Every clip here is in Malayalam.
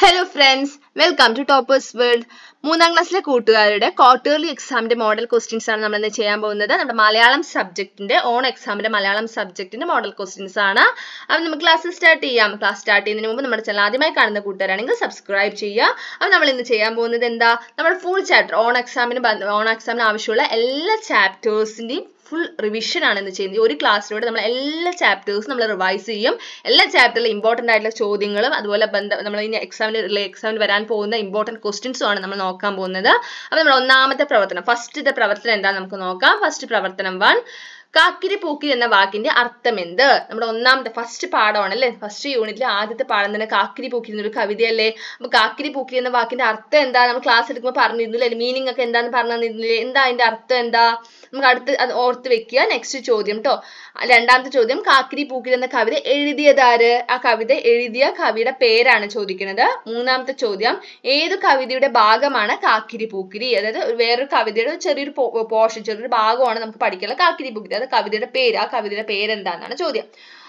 hello friends welcome to toppers world മൂന്നാം ക്ലാസ്സിലെ കൂട്ടുകാരുടെ ക്വാർട്ടേർലി എക്സാമിന്റെ മോഡൽ ക്വസ്റ്റ്യൻസ് ആണ് നമ്മൾ ഇന്ന് ചെയ്യാൻ പോകുന്നത് നമ്മുടെ മലയാളം സബ്ജക്റ്റിന്റെ ഓൺ എക്സാമിന്റെ മലയാളം സബ്ജക്റ്റിന്റെ മോഡൽ ക്വസ്റ്റ്യൻസ് ആണ് അപ്പം നമുക്ക് ക്ലാസ് സ്റ്റാർട്ട് ചെയ്യാം ക്ലാസ് സ്റ്റാർട്ട് ചെയ്യുന്നതിന് മുമ്പ് നമ്മുടെ ചാനൽ ആദ്യമായി കാണുന്ന കൂട്ടുകാരാണെങ്കിൽ സബ്സ്ക്രൈബ് ചെയ്യുക അപ്പം നമ്മൾ ഇന്ന് ചെയ്യാൻ പോകുന്നത് എന്താ നമ്മുടെ ഫുൾ ചാപ്റ്റർ ഓൺ എക്സാമിന് ഓൺ എക്സാമിന് ആവശ്യമുള്ള എല്ലാ ചാപ്റ്റേഴ്സിന്റെയും ഫുൾ റിവിഷൻ ആണ് എന്ന് ചെയ്യുന്നത് ഒരു ക്ലാസ്സിലൂടെ നമ്മൾ എല്ലാ ചാപ്റ്റേഴ്സും നമ്മൾ റിവൈസ് ചെയ്യും എല്ലാ ചാപ്റ്ററിലെ ഇമ്പോർട്ടൻ്റ് ആയിട്ടുള്ള ചോദ്യങ്ങളും അതുപോലെ ബന്ധം നമ്മൾ ഇനി എക്സാമിന് എക്സാമിന് വരാൻ പോകുന്ന ഇമ്പോർട്ടൻറ്റ് ക്വസ്റ്റ്യൻസും ആണ് നമ്മൾ നോക്കാൻ പോകുന്നത് അപ്പോൾ നമ്മൾ ഒന്നാമത്തെ പ്രവർത്തനം ഫസ്റ്റ് പ്രവർത്തനം എന്താ നമുക്ക് നോക്കാം ഫസ്റ്റ് പ്രവർത്തനം വൺ കാക്കിരി പൂക്കിരി എന്ന വാക്കിന്റെ അർത്ഥം എന്ത് നമ്മുടെ ഒന്നാമത്തെ ഫസ്റ്റ് പാഠമാണ് ഫസ്റ്റ് യൂണിറ്റിലെ ആദ്യത്തെ പാഠം തന്നെ കാക്കിരി പൂക്കിരി എന്നൊരു കവിതയല്ലേ അപ്പൊ കാക്കിരി പൂക്കിരി എന്ന വാക്കിന്റെ അർത്ഥം എന്താ നമ്മൾ ക്ലാസ് എടുക്കുമ്പോൾ പറഞ്ഞിരുന്നില്ലേ മീനിങ് ഒക്കെ എന്താന്ന് പറഞ്ഞു തന്നിരുന്നില്ലേ എന്താ അതിന്റെ അർത്ഥം എന്താ നമുക്ക് അടുത്ത് അത് ഓർത്ത് വെക്കുക നെക്സ്റ്റ് ചോദ്യം കേട്ടോ രണ്ടാമത്തെ ചോദ്യം കാക്കിരി പൂക്കിരി എന്ന കവിത എഴുതിയതാര് ആ കവിത എഴുതിയ കവിയുടെ പേരാണ് ചോദിക്കുന്നത് മൂന്നാമത്തെ ചോദ്യം ഏത് കവിതയുടെ ഭാഗമാണ് കാക്കിരി പൂക്കിരി അതായത് വേറൊരു കവിതയുടെ ചെറിയൊരു പോഷൻ ചെറിയൊരു ഭാഗമാണ് നമുക്ക് പഠിക്കാനുള്ള കാക്കിരി പൂക്കിരി അത് പറയുന്നത് കവിതയുടെ പേര് ആ കവിതയുടെ പേരെന്താന്നാണ് ചോദ്യം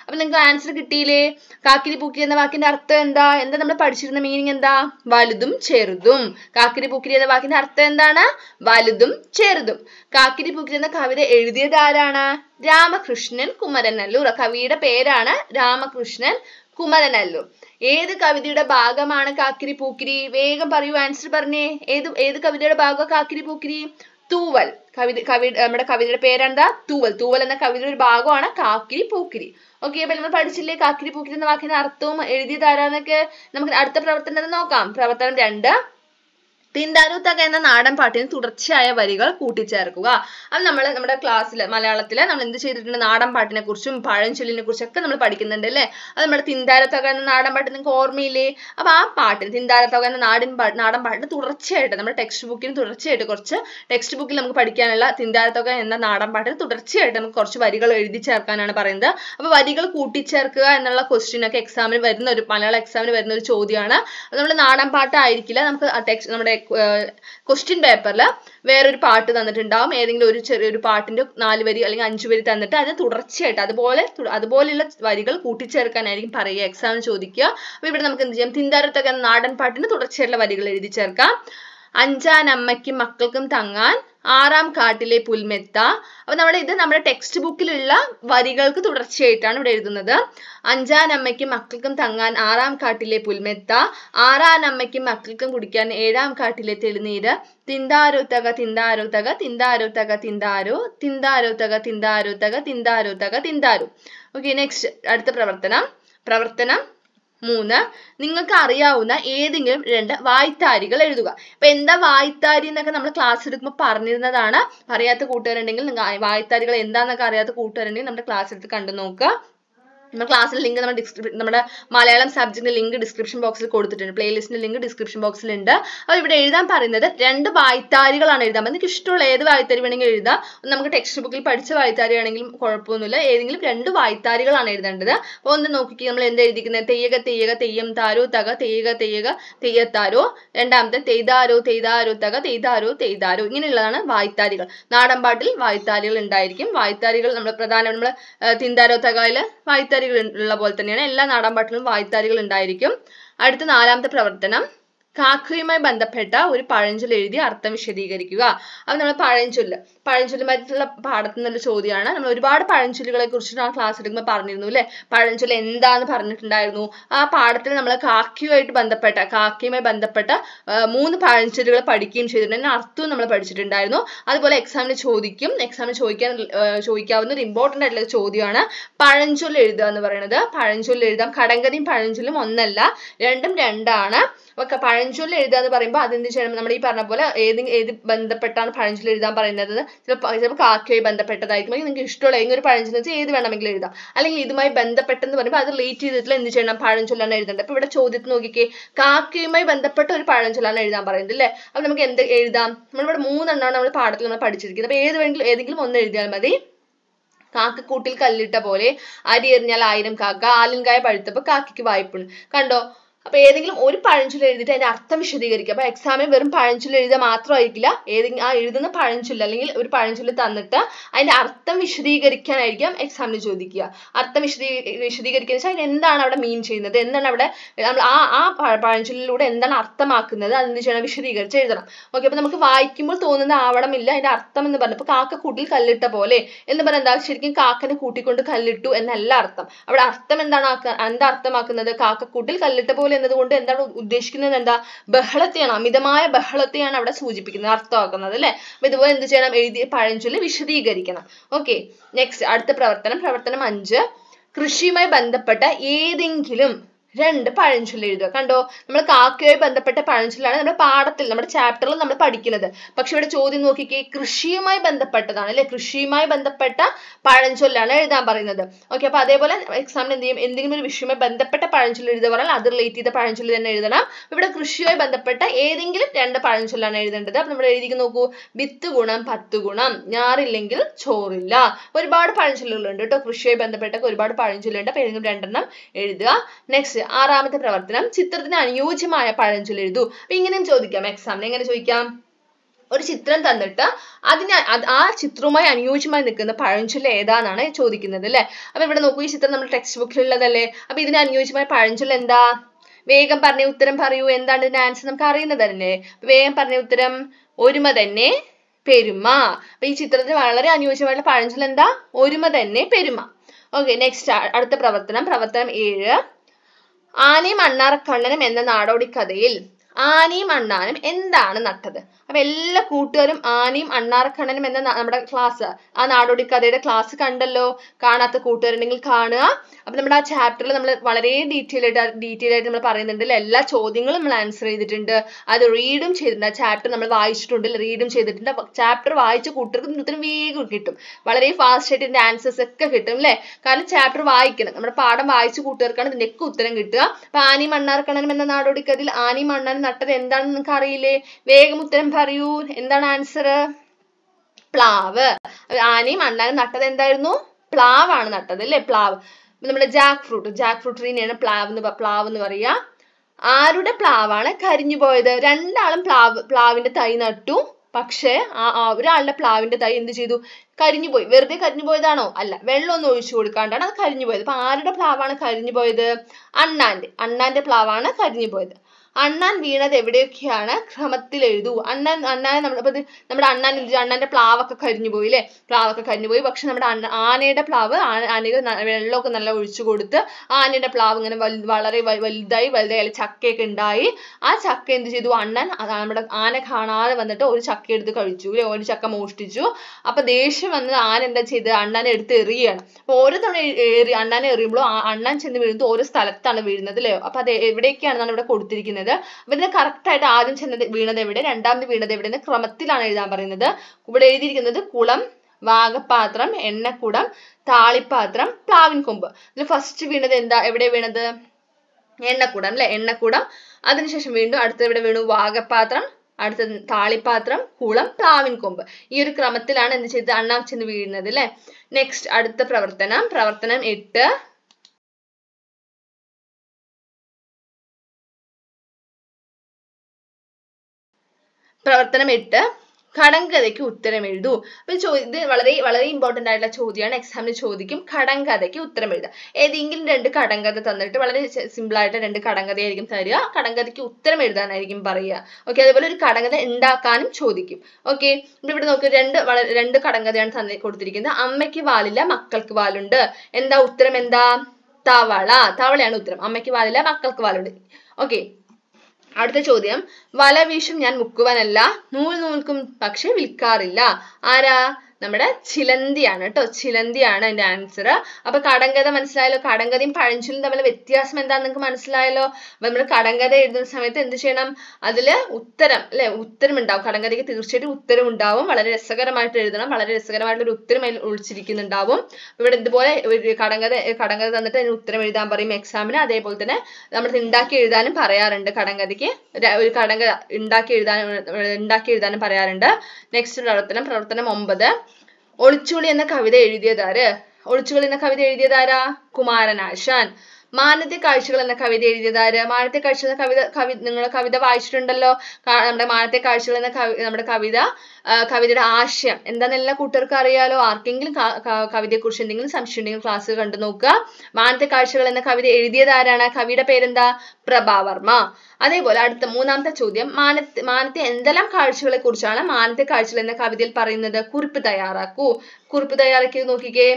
അപ്പൊ നിങ്ങൾക്ക് ആൻസർ കിട്ടിയില്ലേ കാക്കിരി പൂക്കിരി എന്ന വാക്കിന്റെ അർത്ഥം എന്താ എന്താ നമ്മൾ പഠിച്ചിരുന്ന മീനിങ് എന്താ വലുതും ചെറുതും കാക്കിരി പൂക്കിരി എന്ന വാക്കിന്റെ അർത്ഥം എന്താണ് വലുതും ചെറുതും കാക്കിരി പൂക്കിരി എന്ന കവിത എഴുതിയത് ആരാണ് രാമകൃഷ്ണൻ കുമരനല്ലൂർ കവിയുടെ പേരാണ് രാമകൃഷ്ണൻ കുമരനല്ലൂർ ഏത് കവിതയുടെ ഭാഗമാണ് കാക്കിരി പൂക്കിരി വേഗം പറയൂ ആൻസർ പറഞ്ഞേ ഏത് ഏത് കവിതയുടെ ഭാഗമാണ് കാക്കിരി പൂക്കിരി തൂവൽ കവി കവി നമ്മുടെ കവിതയുടെ പേരെന്താ തൂവൽ തൂവൽ എന്ന കവിതയുടെ ഒരു ഭാഗമാണ് കാക്കിരി പൂക്കിരി ഓക്കെ അപ്പൊ നമ്മൾ പഠിച്ചില്ലേ കാക്കിരി പൂക്കിരി എന്ന വാക്കിന്റെ അർത്ഥവും എഴുതിയത് ആരാന്നൊക്കെ നമുക്ക് അടുത്ത പ്രവർത്തനം നോക്കാം പ്രവർത്തനം രണ്ട് തിന്താനൂത്തക എന്ന നാടൻ പാട്ടിന് തുടർച്ചയായ വരികൾ കൂട്ടിച്ചേർക്കുക അത് നമ്മൾ നമ്മുടെ ക്ലാസ്സിൽ മലയാളത്തിൽ നമ്മൾ എന്ത് ചെയ്തിട്ടുണ്ട് നാടൻ പാട്ടിനെ കുറിച്ചും പഴഞ്ചൊല്ലിനെ കുറിച്ചൊക്കെ നമ്മൾ പഠിക്കുന്നുണ്ട് അല്ലേ അത് നമ്മുടെ തിന്താരത്തക എന്ന നാടൻ പാട്ട് നിങ്ങൾക്ക് ഓർമ്മയില്ലേ അപ്പൊ ആ പാട്ടിന് തിന്താരത്തക എന്ന നാടൻ നാടൻ പാട്ടിന് തുടർച്ചയായിട്ട് നമ്മുടെ ടെക്സ്റ്റ് ബുക്കിന് തുടർച്ചയായിട്ട് കുറച്ച് ടെക്സ്റ്റ് ബുക്കിൽ നമുക്ക് പഠിക്കാനുള്ള തിന്താരത്തക എന്ന നാടൻ പാട്ടിന് തുടർച്ചയായിട്ട് നമുക്ക് കുറച്ച് വരികൾ എഴുതി ചേർക്കാനാണ് പറയുന്നത് അപ്പൊ വരികൾ കൂട്ടിച്ചേർക്കുക എന്നുള്ള ക്വസ്റ്റ്യൻ ഒക്കെ എക്സാമിന് വരുന്ന ഒരു മലയാളം എക്സാമിന് വരുന്ന ഒരു ചോദ്യമാണ് നമ്മൾ നമ്മുടെ നാടൻ പാട്ടായിരിക്കില്ല നമുക്ക് ടെക്സ്റ്റ് നമ്മുടെ ക്വസ്റ്റ്യൻ പേപ്പറിൽ വേറൊരു പാട്ട് തന്നിട്ടുണ്ടാവും ഏതെങ്കിലും ഒരു ചെറിയൊരു പാട്ടിൻ്റെ നാല് വരി അല്ലെങ്കിൽ അഞ്ച് വരി തന്നിട്ട് അത് തുടർച്ചയായിട്ട് അതുപോലെ അതുപോലെയുള്ള വരികൾ കൂട്ടിച്ചേർക്കാനായിരിക്കും പറയുക എക്സാം ചോദിക്കുക അപ്പോൾ ഇവിടെ നമുക്ക് എന്ത് ചെയ്യാം തിന്താരത്തൊക്കെ നാടൻ പാട്ടിന് തുടർച്ചയായിട്ടുള്ള വരികൾ എഴുതി ചേർക്കാം അഞ്ചാനമ്മയ്ക്കും മക്കൾക്കും തങ്ങാൻ ആറാം കാട്ടിലെ പുൽമെത്ത അപ്പൊ നമ്മൾ ഇത് നമ്മുടെ ടെക്സ്റ്റ് ബുക്കിലുള്ള വരികൾക്ക് തുടർച്ചയായിട്ടാണ് ഇവിടെ എഴുതുന്നത് അഞ്ചാനമ്മയ്ക്കും മക്കൾക്കും തങ്ങാൻ ആറാം കാട്ടിലെ പുൽമെത്ത ആറാനമ്മയ്ക്കും മക്കൾക്കും കുടിക്കാൻ ഏഴാം കാട്ടിലെ തെളിനീര് തിന്താരോ തക തിന്താരോ തക തിന്താരോ തക തിന്താരോ തിന്താരോ തക തിന്താരോ തക തിന്താരോ തക തിന്താരോ ഓക്കെ നെക്സ്റ്റ് അടുത്ത പ്രവർത്തനം പ്രവർത്തനം മൂന്ന് നിങ്ങൾക്ക് അറിയാവുന്ന ഏതെങ്കിലും രണ്ട് വായ്ത്താരികൾ എഴുതുക അപ്പൊ എന്താ വായ്ത്താരി എന്നൊക്കെ നമ്മൾ ക്ലാസ് എടുക്കുമ്പോൾ പറഞ്ഞിരുന്നതാണ് അറിയാത്ത കൂട്ടുകാരുണ്ടെങ്കിൽ വായ്ത്താരികൾ എന്താന്നൊക്കെ അറിയാത്ത കൂട്ടുകാരുണ്ടെങ്കിൽ നമ്മുടെ ക്ലാസ് എടുത്ത് കണ്ടു നോക്കുക നമ്മുടെ ക്ലാസ്സിലെ ലിങ്ക് നമ്മുടെ നമ്മുടെ മലയാളം സബ്ജക്റ്റിന്റെ ലിങ്ക് ഡിസ്ക്രിപ്ഷൻ ബോക്സിൽ കൊടുത്തിട്ടുണ്ട് പ്ലേലിസ്റ്റിന്റെ ലിങ്ക് ഡിസ്ക്രിപ്ഷൻ ബോക്സിൽ ഉണ്ട് അപ്പോൾ ഇവിടെ എഴുതാൻ പറയുന്നത് രണ്ട് വായ്ത്താരികളാണ് എഴുതാൻ നിങ്ങൾക്ക് ഇഷ്ടമുള്ള ഏത് വായ്ത്താരി വേണമെങ്കിലും എഴുതാം നമുക്ക് ടെക്സ്റ്റ് ബുക്കിൽ പഠിച്ച വായ്ത്താരി ആണെങ്കിലും കുഴപ്പമൊന്നുമില്ല ഏതെങ്കിലും രണ്ട് വായ്ത്താരികളാണ് എഴുതേണ്ടത് അപ്പോൾ ഒന്ന് നോക്കിക്കുക നമ്മൾ എന്ത് എഴുതിക്കുന്നത് തെയ്യക തെയ്യക തെയ്യം താരോ തക തെയ്യക തെയ്യക തെയ്യത്താരോ രണ്ടാമത്തെ തെയ്താരോ തെയ്താരോ തക തെയ്താരോ തെയ്താരോ ഇങ്ങനെയുള്ളതാണ് വായ്ത്താരികൾ നാടൻ പാട്ടിൽ ഉണ്ടായിരിക്കും വായ്ത്താരികൾ നമ്മൾ പ്രധാനം നമ്മൾ തിന്താരോ തകയിൽ വായ്ത്താരി വായ്ത്താരികൾ ഉള്ള പോലെ തന്നെയാണ് എല്ലാ നാടൻ പാട്ടിലും വായ്ത്താരികൾ ഉണ്ടായിരിക്കും അടുത്ത നാലാമത്തെ പ്രവർത്തനം കാക്കയുമായി ബന്ധപ്പെട്ട ഒരു പഴഞ്ചൊല്ല് എഴുതി അർത്ഥം വിശദീകരിക്കുക അത് നമ്മൾ പഴഞ്ചൊല്ല് പഴഞ്ചൊല്ലുമായിട്ടുള്ള പാഠത്തിൽ നിന്നുള്ള ചോദ്യമാണ് നമ്മൾ ഒരുപാട് പഴഞ്ചൊല്ലുകളെ കുറിച്ച് ആ ക്ലാസ് എടുക്കുമ്പോൾ പറഞ്ഞിരുന്നു അല്ലെ പഴഞ്ചൊല്ല് എന്താന്ന് പറഞ്ഞിട്ടുണ്ടായിരുന്നു ആ പാഠത്തിൽ നമ്മൾ കാക്കയുമായിട്ട് ബന്ധപ്പെട്ട കാക്കയുമായി ബന്ധപ്പെട്ട മൂന്ന് പഴഞ്ചൊല്ലുകൾ പഠിക്കുകയും ചെയ്തിട്ടുണ്ട് അർത്ഥവും നമ്മൾ പഠിച്ചിട്ടുണ്ടായിരുന്നു അതുപോലെ എക്സാമിന് ചോദിക്കും എക്സാമിന് ചോദിക്കാൻ ചോദിക്കാവുന്ന ഒരു ഇമ്പോർട്ടൻ്റ് ആയിട്ടുള്ള ചോദ്യമാണ് പഴഞ്ചൊല്ല് എഴുതുക എന്ന് പറയുന്നത് പഴഞ്ചൊല്ല് എഴുതാം കടങ്കഥയും പഴഞ്ചൊല്ലും ഒന്നല്ല രണ്ടും രണ്ടാണ് ഒക്കെ പഴഞ്ചൊല്ല് എഴുതുക എന്ന് പറയുമ്പോൾ അതെന്ത് ചെയ്യണം നമ്മൾ ഈ പറഞ്ഞ പോലെ ഏത് ഏത് ബന്ധപ്പെട്ടാണ് പഴഞ്ചൊല്ല് എഴുതാൻ പറയുന്നത് ചിലപ്പോൾ ചിലപ്പോൾ കാക്കയുമായി ബന്ധപ്പെട്ടതായിരിക്കും നിങ്ങൾക്ക് ഇഷ്ടമുള്ള ഏതെങ്കിലും ഒരു പഴഞ്ചൊല്ല് വെച്ചാൽ ഏത് വേണമെങ്കിലും എഴുതാം അല്ലെങ്കിൽ ഇതുമായി ബന്ധപ്പെട്ടെന്ന് പറയുമ്പോൾ അത് റിലേറ്റ് ചെയ്തിട്ടുള്ള എന്ത് ചെയ്യണം പഴഞ്ചൊല്ലാണ് എഴുതേണ്ടത് അപ്പൊ ഇവിടെ ചോദ്യത്തിന് നോക്കിക്കേ കാക്കയുമായി ബന്ധപ്പെട്ട ഒരു പഴഞ്ചൊല്ലാണ് എഴുതാൻ പറയുന്നത് അല്ലേ അപ്പൊ നമുക്ക് എന്ത് എഴുതാം നമ്മളിവിടെ മൂന്നെണ്ണമാണ് നമ്മൾ പാഠത്തിൽ നമ്മൾ പഠിച്ചിരിക്കുന്നത് അപ്പൊ ഏത് വേണമെങ്കിലും ഏതെങ്കിലും ഒന്ന് എഴുതിയാൽ മതി കാക്കക്കൂട്ടിൽ കല്ലിട്ട പോലെ അരി എറിഞ്ഞാൽ ആയിരം കാക്ക ആലിൻകായ പഴുത്തപ്പോൾ കാക്കയ്ക്ക് വായ്പുണ്ട് കണ്ടോ അപ്പൊ ഏതെങ്കിലും ഒരു പഴഞ്ചൊല്ല് എഴുതിയിട്ട് അതിന്റെ അർത്ഥം വിശദീകരിക്കുക അപ്പൊ എക്സാമിന് വെറും പഴഞ്ചൊല്ല് എഴുതുക മാത്രമായിരിക്കില്ല ഏതെങ്കിലും ആ എഴുതുന്ന പഴഞ്ചൊല്ല് അല്ലെങ്കിൽ ഒരു പഴഞ്ചൊല്ല് തന്നിട്ട് അതിന്റെ അർത്ഥം വിശദീകരിക്കാനായിരിക്കും എക്സാമിന് ചോദിക്കുക അർത്ഥം വിശദീ വിശദീകരിക്കുന്ന വെച്ചാൽ എന്താണ് അവിടെ മീൻ ചെയ്യുന്നത് എന്താണ് അവിടെ നമ്മൾ ആ ആ പഴഞ്ചൊല്ലിലൂടെ എന്താണ് അർത്ഥമാക്കുന്നത് അതിന് ചെയ്യണം വിശദീകരിച്ച് എഴുതണം ഓക്കെ അപ്പൊ നമുക്ക് വായിക്കുമ്പോൾ തോന്നുന്ന ആവണമില്ല അതിന്റെ അർത്ഥം എന്ന് പറഞ്ഞപ്പോൾ കാക്ക കൂട്ടിൽ കല്ലിട്ട പോലെ എന്ന് പറഞ്ഞാൽ എന്താ ശരിക്കും കാക്കനെ കൂട്ടിക്കൊണ്ട് കല്ലിട്ടു എന്നല്ല അർത്ഥം അവിടെ അർത്ഥം എന്താണ് എന്താ അർത്ഥമാക്കുന്നത് കാക്കക്കൂട്ടിൽ കല്ലിട്ട പോലെ എന്നതുകൊണ്ട് എന്താണ് ഉദ്ദേശിക്കുന്നത് എന്താ ബഹളത്തെയാണ് അമിതമായ ബഹളത്തെയാണ് അവിടെ സൂചിപ്പിക്കുന്നത് അർത്ഥമാക്കുന്നത് അല്ലെ അപ്പൊ ഇതുപോലെ എന്ത് ചെയ്യണം എഴുതിയ പഴഞ്ചൊല്ലി വിശദീകരിക്കണം ഓക്കെ നെക്സ്റ്റ് അടുത്ത പ്രവർത്തനം പ്രവർത്തനം അഞ്ച് കൃഷിയുമായി ബന്ധപ്പെട്ട ഏതെങ്കിലും രണ്ട് പഴഞ്ചൊല്ല് എഴുതുക കണ്ടോ നമ്മൾ കാക്കയുമായി ബന്ധപ്പെട്ട പഴഞ്ചൊല്ലാണ് നമ്മുടെ പാഠത്തിൽ നമ്മുടെ ചാപ്റ്ററിൽ നമ്മൾ പഠിക്കുന്നത് പക്ഷെ ഇവിടെ ചോദ്യം നോക്കിക്കേ കൃഷിയുമായി ബന്ധപ്പെട്ടതാണ് അല്ലെ കൃഷിയുമായി ബന്ധപ്പെട്ട പഴഞ്ചൊല്ലാണ് എഴുതാൻ പറയുന്നത് ഓക്കെ അപ്പൊ അതേപോലെ എക്സാമിന് എന്ത് ചെയ്യും എന്തെങ്കിലും ഒരു വിഷയവുമായി ബന്ധപ്പെട്ട പഴഞ്ചൊല്ല് എഴുതുക പറഞ്ഞാൽ അത് റിലേറ്റ് ചെയ്ത പഴഞ്ചൊല്ലി തന്നെ എഴുതണം ഇവിടെ കൃഷിയുമായി ബന്ധപ്പെട്ട ഏതെങ്കിലും രണ്ട് പഴഞ്ചൊല്ലാണ് എഴുതേണ്ടത് അപ്പൊ നമ്മൾ എഴുതി നോക്കൂ വിത്ത് ഗുണം പത്ത് ഗുണം ഞാറില്ലെങ്കിൽ ചോറില്ല ഒരുപാട് പഴഞ്ചൊല്ലുകളുണ്ട് കേട്ടോ കൃഷിയുമായി ബന്ധപ്പെട്ട ഒരുപാട് പഴഞ്ചൊല്ലുണ്ട് അപ്പൊ ഏതെങ്കിലും രണ്ടെണ്ണം എഴുതുക നെക്സ്റ്റ് ആറാമത്തെ പ്രവർത്തനം ചിത്രത്തിന് അനുയോജ്യമായ പഴഞ്ചൊല്ല് എഴുതു അപ്പൊ ഇങ്ങനെയും ചോദിക്കാം എക്സാമിന് എങ്ങനെ ചോദിക്കാം ഒരു ചിത്രം തന്നിട്ട് അതിന് ആ ചിത്രവുമായി അനുയോജ്യമായി നിൽക്കുന്ന പഴഞ്ചൊല്ല് ഏതാണെന്നാണ് ചോദിക്കുന്നത് അല്ലേ അപ്പൊ ഇവിടെ നോക്കൂ ഈ ചിത്രം നമ്മുടെ ടെക്സ്റ്റ് ബുക്കിലുള്ളതല്ലേ അപ്പൊ ഇതിന് അനുയോജ്യമായ പഴഞ്ചൊല്ല് എന്താ വേഗം പറഞ്ഞ ഉത്തരം പറയൂ എന്താണ് ഇതിന്റെ ആൻസർ നമുക്ക് അറിയുന്നതല്ലേ വേഗം പറഞ്ഞ ഉത്തരം ഒരുമ തന്നെ പെരുമ അപ്പൊ ഈ ചിത്രത്തിന് വളരെ അനുയോജ്യമായിട്ടുള്ള പഴഞ്ചൊല്ല് എന്താ ഒരുമ തന്നെ പെരുമ ഓക്കെ നെക്സ്റ്റ് അടുത്ത പ്രവർത്തനം പ്രവർത്തനം ഏഴ് ആനയും അണ്ണാറക്കണ്ണനും എന്ന നാടോടി കഥയിൽ ആനയും അണ്ണാനും എന്താണ് നട്ടത് അപ്പൊ എല്ലാ കൂട്ടുകാരും ആനയും അണ്ണാർക്കണ്ണനും എന്ന നമ്മുടെ ക്ലാസ് ആ നാടോടി കഥയുടെ ക്ലാസ് കണ്ടല്ലോ കാണാത്ത കൂട്ടുകാരുണ്ടെങ്കിൽ കാണുക അപ്പൊ നമ്മുടെ ആ ചാപ്റ്ററിൽ നമ്മൾ വളരെ ഡീറ്റെയിൽ ആയിട്ട് ഡീറ്റെയിൽ ആയിട്ട് നമ്മൾ പറയുന്നുണ്ട് എല്ലാ ചോദ്യങ്ങളും നമ്മൾ ആൻസർ ചെയ്തിട്ടുണ്ട് അത് റീഡും ചെയ്തിട്ടുണ്ട് ആ ചാപ്റ്റർ നമ്മൾ വായിച്ചിട്ടുണ്ട് റീഡും ചെയ്തിട്ടുണ്ട് ചാപ്റ്റർ വായിച്ച കൂട്ടുകാർക്ക് ഉത്തരം വേഗം കിട്ടും വളരെ ഫാസ്റ്റ് ആയിട്ട് ഇതിന്റെ ആൻസേഴ്സ് ഒക്കെ കിട്ടും അല്ലെ കാരണം ചാപ്റ്റർ വായിക്കണം നമ്മുടെ പാഠം വായിച്ച കൂട്ടുകാർക്കാണ് ഒക്കെ ഉത്തരം കിട്ടുക അപ്പൊ ആനയും അണ്ണാർക്കണ്ണനും എന്ന നാടോടിക്കതിൽ ആനി ആനയും അണ്ണാനും നട്ടത് എന്താണെന്ന് നിങ്ങൾക്ക് അറിയില്ലേ വേഗം ഉത്തരം പറയൂ എന്താണ് ആൻസർ പ്ലാവ് ആനയും അണ്ണാനും നട്ടത് എന്തായിരുന്നു പ്ലാവ് ആണ് നട്ടത് അല്ലേ പ്ലാവ് നമ്മുടെ ജാക്ക് ഫ്രൂട്ട് ജാക്ക് ഫ്രൂട്ട് ട്രീനെയാണ് പ്ലാവ് എന്ന് പ്ലാവ് എന്ന് പറയുക ആരുടെ പ്ലാവാണ് കരിഞ്ഞു പോയത് രണ്ടാളും പ്ലാവ് പ്ലാവിന്റെ തൈ നട്ടു പക്ഷേ ഒരാളുടെ പ്ലാവിന്റെ തൈ എന്ത് ചെയ്തു കരിഞ്ഞു പോയി വെറുതെ കരിഞ്ഞു പോയതാണോ അല്ല വെള്ളമൊന്നും ഒഴിച്ചു കൊടുക്കാണ്ടാണ് അത് കരിഞ്ഞു പോയത് അപ്പൊ ആരുടെ പ്ലാവാണ് കരിഞ്ഞു പോയത് അണ്ണാന്റെ അണ്ണാന്റെ പ്ലാവാണ് കരിഞ്ഞു പോയത് അണ്ണാൻ വീണത് എവിടെയൊക്കെയാണ് ക്രമത്തിൽ എഴുതൂ അണ്ണാൻ അണ്ണാനെ നമ്മൾ അപ്പോൾ നമ്മുടെ അണ്ണാൻ എഴുതി അണ്ണാൻ്റെ പ്ലാവൊക്കെ കരിഞ്ഞു പോയി അല്ലേ പ്ലാവൊക്കെ കരിഞ്ഞു പോയി പക്ഷെ നമ്മുടെ ആനയുടെ പ്ലാവ് ആനയ്ക്ക് വെള്ളമൊക്കെ നല്ല ഒഴിച്ചു കൊടുത്ത് ആനയുടെ പ്ലാവ് ഇങ്ങനെ വളരെ വലുതായി വലുതായി ചക്കയൊക്കെ ഉണ്ടായി ആ ചക്ക എന്ത് ചെയ്തു അണ്ണൻ നമ്മുടെ ആന കാണാതെ വന്നിട്ട് ഒരു ചക്ക എടുത്ത് കഴിച്ചു അല്ലെ ഒരു ചക്ക മോഷ്ടിച്ചു അപ്പൊ ദേഷ്യം വന്ന് ആന എന്താ ചെയ്ത് അണ്ണനെ എടുത്ത് എറിയാണ് അപ്പൊ ഓരോ തവണ എറി അണ്ണനെ എറിയുമ്പോൾ അണ്ണൻ ചെന്ന് വീഴുന്നത് ഓരോ സ്ഥലത്താണ് വീഴുന്നത് അല്ലേ അപ്പൊ അത് എവിടെയൊക്കെയാണെന്നാണ് ഇവിടെ കൊടുത്തിരിക്കുന്നത് പറയുന്നത് അപ്പൊ കറക്റ്റ് ആയിട്ട് ആദ്യം ചെന്നത് വീണത് എവിടെ രണ്ടാമത് വീണത് എവിടെ എന്ന ക്രമത്തിലാണ് എഴുതാൻ പറയുന്നത് ഇവിടെ എഴുതിയിരിക്കുന്നത് കുളം വാഗപാത്രം എണ്ണക്കുടം താളിപ്പാത്രം പ്ലാവിൻ കൊമ്പ് ഇതിൽ ഫസ്റ്റ് വീണത് എന്താ എവിടെ വീണത് എണ്ണക്കുടം അല്ലെ എണ്ണക്കുടം അതിനുശേഷം വീണ്ടും അടുത്ത ഇവിടെ വീണു വാഗപാത്രം അടുത്തത് താളിപ്പാത്രം കുളം പ്ലാവിൻ കൊമ്പ് ഈ ഒരു ക്രമത്തിലാണ് എന്ത് ചെയ്തത് അണ്ണാച്ചെന്ന് വീഴുന്നത് അല്ലെ നെക്സ്റ്റ് അടുത്ത പ്രവർത്തനം പ്രവർത്തനം എട്ട് പ്രവർത്തനം എട്ട് കടങ്കഥയ്ക്ക് ഉത്തരം എഴുതൂ അപ്പൊ ഇത് വളരെ വളരെ ഇമ്പോർട്ടന്റ് ആയിട്ടുള്ള ചോദ്യമാണ് എക്സാമിന് ചോദിക്കും കടങ്കഥയ്ക്ക് ഉത്തരം എഴുതുക ഏതെങ്കിലും രണ്ട് കടങ്കഥ തന്നിട്ട് വളരെ സിമ്പിൾ ആയിട്ട് രണ്ട് കടങ്കഥയായിരിക്കും തരിക കടങ്കഥയ്ക്ക് ഉത്തരം എഴുതാനായിരിക്കും പറയുക ഓക്കെ അതേപോലെ ഒരു കടങ്കഥ ഉണ്ടാക്കാനും ചോദിക്കും ഓക്കെ ഇവിടെ നോക്കുക രണ്ട് രണ്ട് കടങ്കഥയാണ് തന്നെ കൊടുത്തിരിക്കുന്നത് അമ്മയ്ക്ക് വാലില്ല മക്കൾക്ക് വാലുണ്ട് എന്താ ഉത്തരം എന്താ തവള തവളയാണ് ഉത്തരം അമ്മയ്ക്ക് വാലില്ല മക്കൾക്ക് വാലുണ്ട് ഓക്കെ അടുത്ത ചോദ്യം വല വീശും ഞാൻ മുക്കുവനല്ല നൂൽ നൂൽക്കും പക്ഷെ വിൽക്കാറില്ല ആരാ നമ്മുടെ ചിലന്തിയാണ് കേട്ടോ ചിലന്തിയാണ് അതിന്റെ ആൻസർ അപ്പൊ കടങ്കഥ മനസ്സിലായല്ലോ കടങ്കഥയും പഴഞ്ചൊല്ലും തമ്മിൽ വ്യത്യാസം എന്താണെന്ന് നിങ്ങൾക്ക് മനസ്സിലായല്ലോ അപ്പൊ നമ്മൾ കടങ്കഥ എഴുതുന്ന സമയത്ത് എന്ത് ചെയ്യണം അതിൽ ഉത്തരം അല്ലെ ഉത്തരം ഉണ്ടാവും കടങ്കഥയ്ക്ക് തീർച്ചയായിട്ടും ഉത്തരം ഉണ്ടാവും വളരെ രസകരമായിട്ട് എഴുതണം വളരെ രസകരമായിട്ടുള്ള ഒരു ഉത്തരം അതിൽ ഒളിച്ചിരിക്കുന്നുണ്ടാവും ഇവിടെ ഇതുപോലെ കടങ്കഥ കടങ്കഥ തന്നിട്ട് അതിന് ഉത്തരം എഴുതാൻ പറയും എക്സാമിന് അതേപോലെ തന്നെ നമ്മൾ ഉണ്ടാക്കി എഴുതാനും പറയാറുണ്ട് കടങ്കഥയ്ക്ക് ഒരു കടങ്കഥ ഉണ്ടാക്കി എഴുതാനും ഉണ്ടാക്കി എഴുതാനും പറയാറുണ്ട് നെക്സ്റ്റ് പ്രവർത്തനം പ്രവർത്തനം ഒമ്പത് ഒളിച്ചുകളി എന്ന കവിത എഴുതിയതാര് ആര് ഒളിച്ചുകളി എന്ന കവിത എഴുതിയതാരാ കുമാരനാശാൻ മാനത്തെ കാഴ്ചകൾ എന്ന കവിത എഴുതിയത് ആര് മാനത്തെ കാഴ്ചകൾ എന്ന കവിത കവി നിങ്ങൾ കവിത വായിച്ചിട്ടുണ്ടല്ലോ നമ്മുടെ മാനത്തെ കാഴ്ചകൾ എന്ന കവി നമ്മുടെ കവിത കവിതയുടെ ആശയം എന്താണെന്ന് എല്ലാ കൂട്ടർക്കും അറിയാലോ ആർക്കെങ്കിലും കവിതയെക്കുറിച്ച് എന്തെങ്കിലും സംശയം ഉണ്ടെങ്കിൽ ക്ലാസ് കണ്ടു നോക്കുക മാനത്തെ കാഴ്ചകൾ എന്ന കവിത എഴുതിയത് ആരാണ് കവിയുടെ പേരെന്താ പ്രഭാവർമ്മ അതേപോലെ അടുത്ത മൂന്നാമത്തെ ചോദ്യം മാനത്തെ മാനത്തെ എന്തെല്ലാം കാഴ്ചകളെ കുറിച്ചാണ് മാനത്തെ കാഴ്ചകൾ എന്ന കവിതയിൽ പറയുന്നത് കുറിപ്പ് തയ്യാറാക്കൂ കുറിപ്പ് തയ്യാറാക്കി നോക്കിക്കേ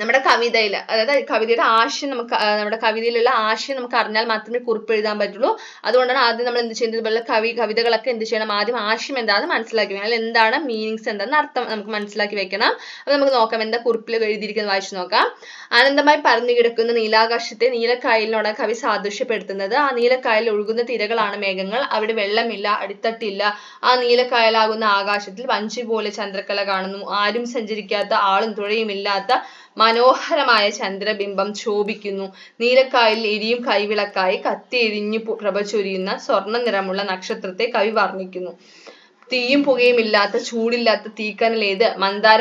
നമ്മുടെ കവിതയിൽ അതായത് കവിതയുടെ ആശയം നമുക്ക് നമ്മുടെ കവിതയിലുള്ള ആശയം നമുക്ക് അറിഞ്ഞാൽ മാത്രമേ കുറിപ്പ് എഴുതാൻ പറ്റുള്ളൂ അതുകൊണ്ടാണ് ആദ്യം നമ്മൾ എന്ത് ചെയ്യുന്നത് ഇതുപോലെ കവി കവിതകളൊക്കെ എന്ത് ചെയ്യണം ആദ്യം ആശയം എന്താണെന്ന് മനസ്സിലാക്കി വെക്കണം എന്താണ് മീനിങ്സ് എന്താണ് അർത്ഥം നമുക്ക് മനസ്സിലാക്കി വെക്കണം അപ്പോൾ നമുക്ക് നോക്കാം എന്താ കുറിപ്പിൽ എഴുതിയിരിക്കുന്നത് വായിച്ച് നോക്കാം ആനന്ദമായി പറഞ്ഞു കിടക്കുന്ന നീലാകാശത്തെ നീലക്കായലിനോടാണ് കവി സാദൃശ്യപ്പെടുത്തുന്നത് ആ നീലക്കായലിൽ ഒഴുകുന്ന തിരകളാണ് മേഘങ്ങൾ അവിടെ വെള്ളമില്ല അടിത്തട്ടില്ല ആ നീലക്കായലാകുന്ന ആകാശത്തിൽ വഞ്ചി പോലെ ചന്ദ്രക്കല കാണുന്നു ആരും സഞ്ചരിക്കാത്ത ആളും തുഴയുമില്ലാത്ത മനോഹരമായ ചന്ദ്രബിംബം ശോഭിക്കുന്നു നീലക്കായലിൽ എരിയും കൈവിളക്കായി കത്തിയെരിഞ്ഞു പ്രഭ ചൊരിയുന്ന സ്വർണ്ണ നിറമുള്ള നക്ഷത്രത്തെ കവി വർണ്ണിക്കുന്നു തീയും പുകയും ഇല്ലാത്ത ചൂടില്ലാത്ത തീക്കനൽ ഏത്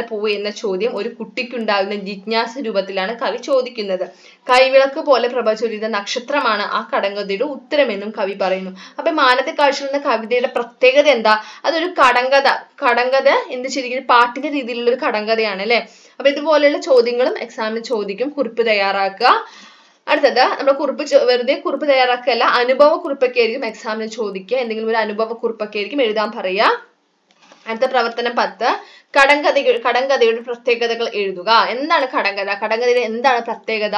പൂവ് എന്ന ചോദ്യം ഒരു കുട്ടിക്കുണ്ടാകുന്ന ജിജ്ഞാസ രൂപത്തിലാണ് കവി ചോദിക്കുന്നത് കൈവിളക്ക് പോലെ പ്രഭചൊരിത നക്ഷത്രമാണ് ആ കടങ്കഥയുടെ ഉത്തരമെന്നും കവി പറയുന്നു അപ്പൊ മാനത്തെ കാഴ്ചയിൽ എന്ന കവിതയുടെ പ്രത്യേകത എന്താ അതൊരു കടങ്കഥ കടങ്കഥ എന്ത് ശരിക്കും പാട്ടിന്റെ രീതിയിലുള്ള ഒരു കടങ്കഥയാണ് അല്ലെ അപ്പൊ ഇതുപോലെയുള്ള ചോദ്യങ്ങളും എക്സാമിന് ചോദിക്കും കുറിപ്പ് തയ്യാറാക്കുക അടുത്തത് നമ്മൾ കുറിപ്പ് വെറുതെ കുറിപ്പ് തയ്യാറാക്കുകയല്ല അനുഭവ കുറിപ്പൊക്കെ ആയിരിക്കും എക്സാമിന് ചോദിക്കുക എന്തെങ്കിലും ഒരു അനുഭവ കുറിപ്പൊക്കെ ആയിരിക്കും എഴുതാൻ പറയുക അടുത്ത പ്രവർത്തനം പത്ത് കടങ്കഥ കടങ്കഥയുടെ പ്രത്യേകതകൾ എഴുതുക എന്താണ് കടങ്കഥ കടങ്കഥയുടെ എന്താണ് പ്രത്യേകത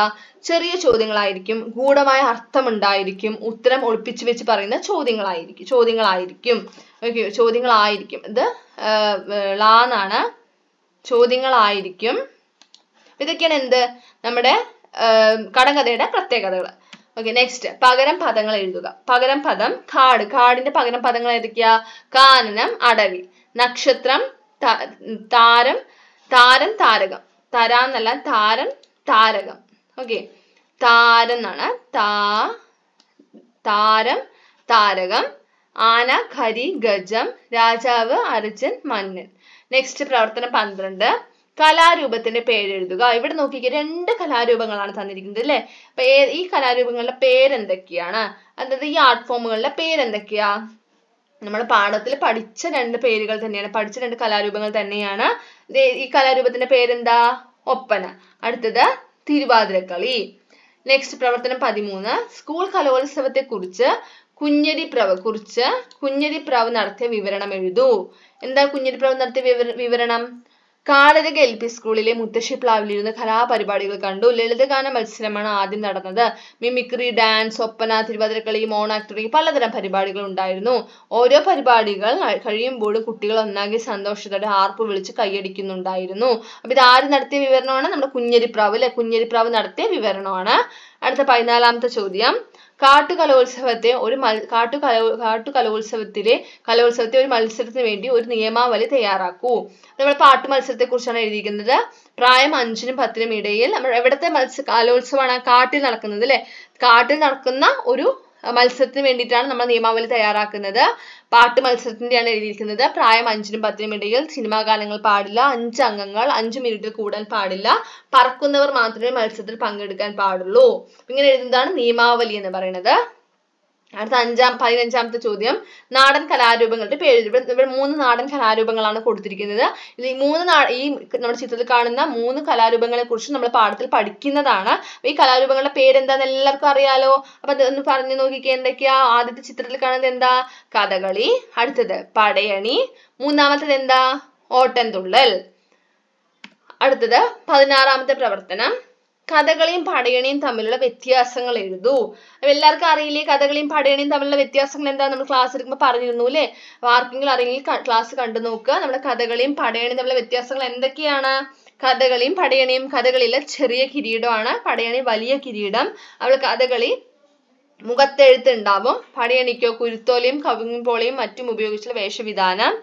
ചെറിയ ചോദ്യങ്ങളായിരിക്കും ഗൂഢമായ അർത്ഥമുണ്ടായിരിക്കും ഉത്തരം ഒളിപ്പിച്ചു വെച്ച് പറയുന്ന ചോദ്യങ്ങളായിരിക്കും ചോദ്യങ്ങളായിരിക്കും ഓക്കെ ചോദ്യങ്ങളായിരിക്കും ഇത് ളാന്നാണ് ചോദ്യങ്ങളായിരിക്കും ഇതൊക്കെയാണ് എന്ത് നമ്മുടെ കടങ്കഥയുടെ പ്രത്യേകതകൾ ഓക്കെ നെക്സ്റ്റ് പകരം പദങ്ങൾ എഴുതുക പകരം പദം കാട് കാടിന്റെ പകരം പദങ്ങൾ ഏതൊക്കെയാ കാനനം അടവി നക്ഷത്രം താരം താരം താരകം തര എന്നല്ല താരം താരകം ഓക്കെ താരം എന്നാണ് താ താരം താരകം ആന ഖരി ഗജം രാജാവ് അർജുൻ മന്നൻ നെക്സ്റ്റ് പ്രവർത്തനം പന്ത്രണ്ട് കലാരൂപത്തിന്റെ പേരെഴുതുക ഇവിടെ നോക്കിക്കുക രണ്ട് കലാരൂപങ്ങളാണ് തന്നിരിക്കുന്നത് അല്ലേ അപ്പൊ ഈ കലാരൂപങ്ങളുടെ പേരെന്തൊക്കെയാണ് അതായത് ഈ ആർട്ട് ഫോമുകളുടെ പേരെന്തൊക്കെയാ നമ്മൾ പാഠത്തിൽ പഠിച്ച രണ്ട് പേരുകൾ തന്നെയാണ് പഠിച്ച രണ്ട് കലാരൂപങ്ങൾ തന്നെയാണ് ഈ കലാരൂപത്തിന്റെ പേരെന്താ ഒപ്പന അടുത്തത് തിരുവാതിരക്കളി നെക്സ്റ്റ് പ്രവർത്തനം പതിമൂന്ന് സ്കൂൾ കലോത്സവത്തെ കുറിച്ച് കുഞ്ഞരി പ്രവ് കുറിച്ച് കുഞ്ഞരിപ്രവ് നടത്തിയ വിവരണം എഴുതൂ എന്താ കുഞ്ഞരിപ്രവ് നടത്തിയ വിവരണം കാളരക എൽ പി സ്കൂളിലെ മുത്തശ്ശിപ്ലാവിലിരുന്ന് കലാപരിപാടികൾ കണ്ടു ലളിതഗാന മത്സരമാണ് ആദ്യം നടന്നത് mimicry dance Oppana Thiruvathirakali monoact തുടങ്ങി പലതരം പരിപാടികൾ ഉണ്ടായിരുന്നു ഓരോ പരിപാടികൾ കഴിയുമ്പോഴും കുട്ടികൾ ഒന്നാകെ സന്തോഷത്തോടെ ആർപ്പ് വിളിച്ച് കൈയടിക്കുന്നുണ്ടായിരുന്നു അപ്പൊ ഇത് ആര് നടത്തിയ വിവരണമാണ് നമ്മുടെ കുഞ്ഞരിപ്രാവ് അല്ലെ കുഞ്ഞരിപ്രാവ് നടത്തിയ വിവരണമാണ് അടുത്ത പതിനാലാമത്തെ ചോദ്യം കാട്ടുകലോത്സവത്തെ ഒരു മൽ കാട്ടു കാട്ടുകലോത്സവത്തിലെ കലോത്സവത്തെ ഒരു മത്സരത്തിന് വേണ്ടി ഒരു നിയമാവലി തയ്യാറാക്കൂ നമ്മൾ പാട്ട് മത്സരത്തെ കുറിച്ചാണ് എഴുതിയിരിക്കുന്നത് പ്രായം അഞ്ചിനും പത്തിനും ഇടയിൽ നമ്മൾ എവിടത്തെ മത്സ കലോത്സവമാണ് കാട്ടിൽ നടക്കുന്നത് അല്ലെ കാട്ടിൽ നടക്കുന്ന ഒരു മത്സരത്തിന് വേണ്ടിയിട്ടാണ് നമ്മൾ നിയമാവലി തയ്യാറാക്കുന്നത് പാട്ട് മത്സരത്തിൻ്റെയാണ് എഴുതിയിരിക്കുന്നത് പ്രായം അഞ്ചിനും പത്തിനും ഇടയിൽ സിനിമാ ഗാനങ്ങൾ പാടില്ല അഞ്ച് അംഗങ്ങൾ അഞ്ച് മിനിറ്റിൽ കൂടാൻ പാടില്ല പറക്കുന്നവർ മാത്രമേ മത്സരത്തിൽ പങ്കെടുക്കാൻ പാടുള്ളൂ ഇങ്ങനെ എഴുതുന്നതാണ് നിയമാവലി എന്ന് പറയുന്നത് അടുത്ത അഞ്ചാം പതിനഞ്ചാമത്തെ ചോദ്യം നാടൻ കലാരൂപങ്ങളുടെ പേര് ഇവിടെ മൂന്ന് നാടൻ കലാരൂപങ്ങളാണ് കൊടുത്തിരിക്കുന്നത് ഈ മൂന്ന് ഈ നമ്മുടെ ചിത്രത്തിൽ കാണുന്ന മൂന്ന് കലാരൂപങ്ങളെ കുറിച്ച് നമ്മൾ പാഠത്തിൽ പഠിക്കുന്നതാണ് ഈ കലാരൂപങ്ങളുടെ പേരെന്താന്ന് എല്ലാവർക്കും അറിയാലോ അപ്പൊ ഒന്ന് പറഞ്ഞു നോക്കിക്കേ എന്തൊക്കെയാ ആദ്യത്തെ ചിത്രത്തിൽ കാണുന്നത് എന്താ കഥകളി അടുത്തത് പടയണി മൂന്നാമത്തത് എന്താ ഓട്ടൻതുള്ളൽ അടുത്തത് പതിനാറാമത്തെ പ്രവർത്തനം കഥകളിയും പടയണിയും തമ്മിലുള്ള വ്യത്യാസങ്ങൾ എഴുതൂ അപ്പൊ എല്ലാവർക്കും അറിയില്ലേ കഥകളിയും പടയണിയും തമ്മിലുള്ള വ്യത്യാസങ്ങൾ എന്താ നമ്മൾ ക്ലാസ് എടുക്കുമ്പോൾ പറഞ്ഞിരുന്നു അല്ലേ ആർക്കെങ്കിലും അറിയില്ലെങ്കിൽ ക്ലാസ് കണ്ടു നോക്കുക നമ്മുടെ കഥകളിയും പടയണിയും തമ്മിലുള്ള വ്യത്യാസങ്ങൾ എന്തൊക്കെയാണ് കഥകളിയും പടയണിയും കഥകളിയിലെ ചെറിയ കിരീടമാണ് പടയണി വലിയ കിരീടം അവൾ കഥകളി മുഖത്തെഴുത്ത് ഉണ്ടാവും പടയണിക്കോ കുരുത്തോലയും കവിങ്ങും മറ്റും ഉപയോഗിച്ചുള്ള വേഷവിധാനം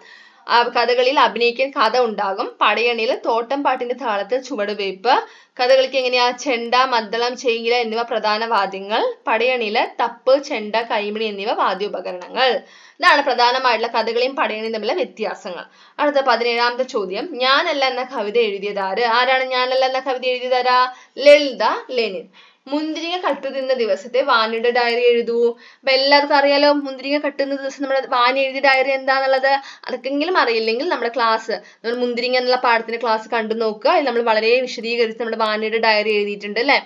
കഥകളിയിൽ അഭിനയിക്കാൻ കഥ ഉണ്ടാകും പടയണിയിൽ തോട്ടം പാട്ടിന്റെ താളത്തിൽ ചുവടുവയ്പ് കഥകളിക്ക് എങ്ങനെയാ ചെണ്ട മദ്ദളം ചേങ്കില എന്നിവ പ്രധാന വാദ്യങ്ങൾ പടയണിയില് തപ്പ് ചെണ്ട കൈമിണി എന്നിവ വാദ്യോപകരണങ്ങൾ ഇതാണ് പ്രധാനമായിട്ടുള്ള കഥകളിയും പടയണിയും തമ്മിലുള്ള വ്യത്യാസങ്ങൾ അടുത്ത പതിനേഴാമത്തെ ചോദ്യം ഞാനല്ല എന്ന കവിത എഴുതിയതാര് ആരാണ് ഞാനല്ല എന്ന കവിത എഴുതിയതാരാ ലളിത ലെനിൻ മുന്തിരിങ്ങ കട്ട് ദിവസത്തെ വാനിയുടെ ഡയറി എഴുതൂ അപ്പൊ എല്ലാവർക്കും അറിയാലോ മുന്തിരിങ്ങ കട്ടുന്ന ദിവസം നമ്മുടെ വാനി എഴുതിയ ഡയറി എന്താന്നുള്ളത് ആർക്കെങ്കിലും അറിയില്ലെങ്കിൽ നമ്മുടെ ക്ലാസ് നമ്മൾ മുന്തിരിങ്ങ എന്നുള്ള പാഠത്തിന്റെ ക്ലാസ് കണ്ടു നോക്കുക അതിൽ നമ്മൾ വളരെ വിശദീകരിച്ച് നമ്മുടെ വാനിയുടെ ഡയറി എഴുതിയിട്ടുണ്ട് അല്ലെ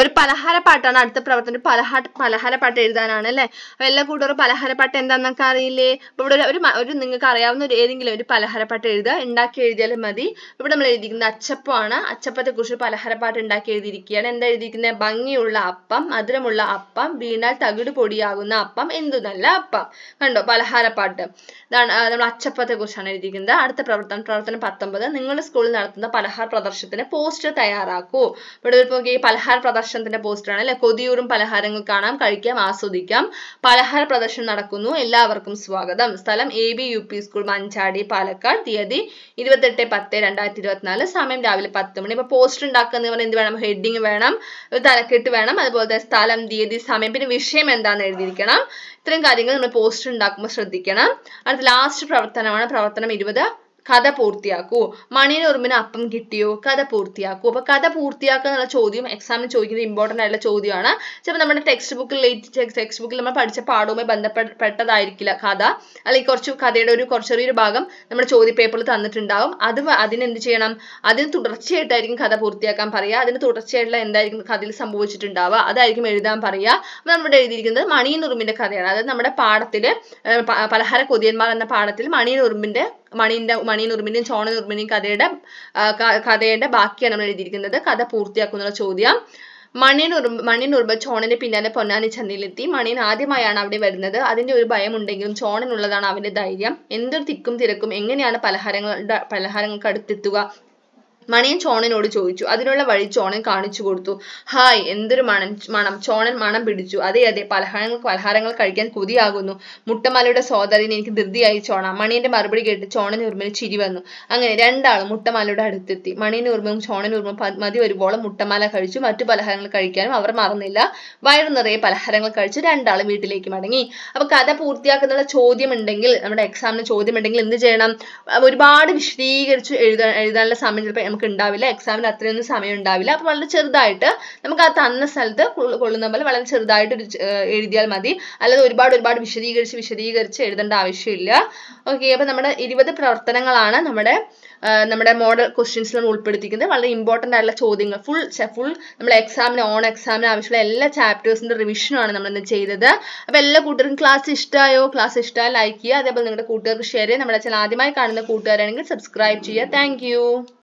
ഒരു പലഹാര പാട്ടാണ് അടുത്ത പ്രവർത്തനം ഒരു പലഹാര പാട്ട് എഴുതാനാണ് അല്ലേ അപ്പൊ എല്ലാ കൂട്ടരും പാട്ട് എന്താന്നൊക്കെ അറിയില്ലേ ഇവിടെ ഒരു ഒരു നിങ്ങൾക്ക് അറിയാവുന്ന ഒരു ഏതെങ്കിലും ഒരു പലഹാര പാട്ട് എഴുതുക ഉണ്ടാക്കി എഴുതിയാലും മതി ഇവിടെ നമ്മൾ എഴുതിയിരിക്കുന്നത് അച്ചപ്പമാണ് അച്ചപ്പത്തെ കുറിച്ച് പാട്ട് ഉണ്ടാക്കി എഴുതിയിരിക്കുകയാണ് എന്താ എഴുതിയിരിക്കുന്നത് ഭംഗിയുള്ള അപ്പം മധുരമുള്ള അപ്പം വീണാൽ തകിട് പൊടിയാകുന്ന അപ്പം എന്തു നല്ല അപ്പം കണ്ടോ പലഹാര പാട്ട് ഇതാണ് നമ്മൾ അച്ചപ്പത്തെ കുറിച്ചാണ് എഴുതിയിരിക്കുന്നത് അടുത്ത പ്രവർത്തനം പ്രവർത്തനം പത്തൊമ്പത് നിങ്ങളുടെ സ്കൂളിൽ നടത്തുന്ന പലഹാര പ്രദർശനത്തിന് പോസ്റ്റർ തയ്യാറാക്കൂ ഇവിടെ ഇപ്പോൾ ഈ പലഹാര പ്രദർശനത്തിന്റെ പോസ്റ്ററാണ് അല്ലെ കൊതിയൂറും പലഹാരങ്ങൾ കാണാം കഴിക്കാം ആസ്വദിക്കാം പലഹാര പ്രദർശനം നടക്കുന്നു എല്ലാവർക്കും സ്വാഗതം സ്ഥലം A B U P school Manjadi Palakkad തീയതി ഇരുപത്തെട്ട് പത്ത് രണ്ടായിരത്തി ഇരുപത്തിനാല് സമയം രാവിലെ പത്ത് മണി ഇപ്പൊ പോസ്റ്റർ പറഞ്ഞാൽ എന്ത് വേണം ഹെഡിങ് വേണം ഒരു തലക്കെട്ട് വേണം അതുപോലെ സ്ഥലം തീയതി സമയം പിന്നെ വിഷയം എന്താണെന്ന് എഴുതിയിരിക്കണം ഇത്തരം കാര്യങ്ങൾ നമ്മൾ പോസ്റ്റർ ഉണ്ടാക്കുമ്പോൾ ശ്രദ്ധിക്കണം അടുത്ത ലാസ്റ്റ് പ്രവർത്തനമാണ് പ്രവർത്തനം ഇരുപത് കഥ പൂർത്തിയാക്കൂ മണിനുറുമ്പിന് അപ്പം കിട്ടിയോ കഥ പൂർത്തിയാക്കൂ അപ്പൊ കഥ പൂർത്തിയാക്കുക എന്നുള്ള ചോദ്യം എക്സാമിന് ചോദിക്കുന്ന ഇമ്പോർട്ടൻ്റ് ആയിട്ടുള്ള ചോദ്യമാണ് ചിലപ്പോൾ നമ്മുടെ ടെക്സ്റ്റ് ബുക്കിൽ ടെക്സ്റ്റ് ബുക്കിൽ നമ്മൾ പഠിച്ച പാഠവുമായി ബന്ധപ്പെട്ടതായിരിക്കില്ല കഥ അല്ലെങ്കിൽ കുറച്ച് കഥയുടെ ഒരു കുറച്ച് ചെറിയൊരു ഭാഗം നമ്മുടെ ചോദ്യ പേപ്പറിൽ തന്നിട്ടുണ്ടാവും അത് അതിനെന്ത് ചെയ്യണം അതിന് തുടർച്ചയായിട്ടായിരിക്കും കഥ പൂർത്തിയാക്കാൻ പറയുക അതിന് തുടർച്ചയായിട്ടുള്ള എന്തായിരിക്കും കഥയിൽ സംഭവിച്ചിട്ടുണ്ടാവുക അതായിരിക്കും എഴുതാൻ പറയുക അപ്പൊ നമ്മുടെ എഴുതിയിരിക്കുന്നത് മണിയൻ ഉറുമ്പിന്റെ കഥയാണ് അതായത് നമ്മുടെ പാഠത്തില് പലഹാര കൊതിയന്മാർ എന്ന പാഠത്തിൽ മണിയൻ ഉറുമ്പിന്റെ മണിൻ്റെ മണി ഉറുമിൻ്റെയും ചോണ ഉറുമിൻ്റെയും കഥയുടെ കഥയുടെ ബാക്കിയാണ് നമ്മൾ എഴുതിയിരിക്കുന്നത് കഥ പൂർത്തിയാക്കുന്നുള്ള ചോദ്യം മണി ഉർ മണി ഉർബ ചോണന്റെ പിന്നാലെ പൊന്നാനി ചന്തയിലെത്തി മണി ആദ്യമായാണ് അവിടെ വരുന്നത് അതിന്റെ ഒരു ഭയമുണ്ടെങ്കിലും ചോണനുള്ളതാണ് അവന്റെ ധൈര്യം എന്തൊരു തിക്കും തിരക്കും എങ്ങനെയാണ് പലഹാരങ്ങളുടെ പലഹാരങ്ങൾക്ക് അടുത്തെത്തുക മണിയൻ ചോണനോട് ചോദിച്ചു അതിനുള്ള വഴി ചോണൻ കാണിച്ചു കൊടുത്തു ഹായ് എന്തൊരു മണം മണം ചോണൻ മണം പിടിച്ചു അതെ അതെ പലഹാരങ്ങൾ പലഹാരങ്ങൾ കഴിക്കാൻ കൊതിയാകുന്നു മുട്ടമാലയുടെ സോദരിന് എനിക്ക് ധൃതിയായി ചോണ മണിയന്റെ മറുപടി കേട്ട് ചോണൻ ഉർമ്മിന് ചിരി വന്നു അങ്ങനെ രണ്ടാളും മുട്ടമാലയുടെ അടുത്തെത്തി മണിയൻ ഉർമ്മും ചോണൻ ഉർമ്മും മതി വരുവോളം മുട്ടമാല കഴിച്ചു മറ്റു പലഹാരങ്ങൾ കഴിക്കാനും അവർ മറന്നില്ല വയറു നിറയെ പലഹാരങ്ങൾ കഴിച്ച് രണ്ടാളും വീട്ടിലേക്ക് മടങ്ങി അപ്പൊ കഥ പൂർത്തിയാക്കുന്നുള്ള ചോദ്യം ഉണ്ടെങ്കിൽ നമ്മുടെ എക്സാമിന് ചോദ്യം ഉണ്ടെങ്കിൽ എന്ത് ചെയ്യണം ഒരുപാട് വിശദീകരിച്ച് എഴുതാൻ എഴുതാനുള്ള സമയം ചിലപ്പോൾ നമുക്ക് ഉണ്ടാവില്ല എക്സാമിന് അത്രയൊന്നും സമയം ഉണ്ടാവില്ല അപ്പോൾ വളരെ ചെറുതായിട്ട് നമുക്ക് ആ തന്ന സ്ഥലത്ത് കൊള്ളുന്ന പോലെ വളരെ ചെറുതായിട്ട് എഴുതിയാൽ മതി അല്ലാതെ ഒരുപാട് ഒരുപാട് വിശദീകരിച്ച് വിശദീകരിച്ച് എഴുതേണ്ട ആവശ്യമില്ല ഓക്കെ അപ്പോൾ നമ്മുടെ ഇരുപത് പ്രവർത്തനങ്ങളാണ് നമ്മുടെ നമ്മുടെ മോഡൽ ക്വസ്റ്റ്യൻസിൽ നമ്മൾ ഉൾപ്പെടുത്തിക്കുന്നത് വളരെ ഇമ്പോർട്ടൻ്റ് ആയിട്ടുള്ള ചോദ്യങ്ങൾ ഫുൾ ഫുൾ നമ്മൾ എക്സാമിന് ഓൺ എക്സാമിന് ആവശ്യമുള്ള എല്ലാ ചാപ്റ്റേഴ്സിൻ്റെ റിവിഷനുമാണ് ഇന്ന് ചെയ്തത് അപ്പോൾ എല്ലാ കൂട്ടുകാർക്കും ക്ലാസ് ഇഷ്ടമായോ ക്ലാസ് ഇഷ്ടമായി ലൈക്ക് ചെയ്യുക അതേപോലെ നിങ്ങളുടെ കൂട്ടുകാർക്ക് ഷെയർ ചെയ്യുക നമ്മുടെ ചില ആദ്യമായി കാണുന്ന കൂട്ടുകാരാണെങ്കിൽ സബ്സ്ക്രൈബ് ചെയ്യുക താങ്ക്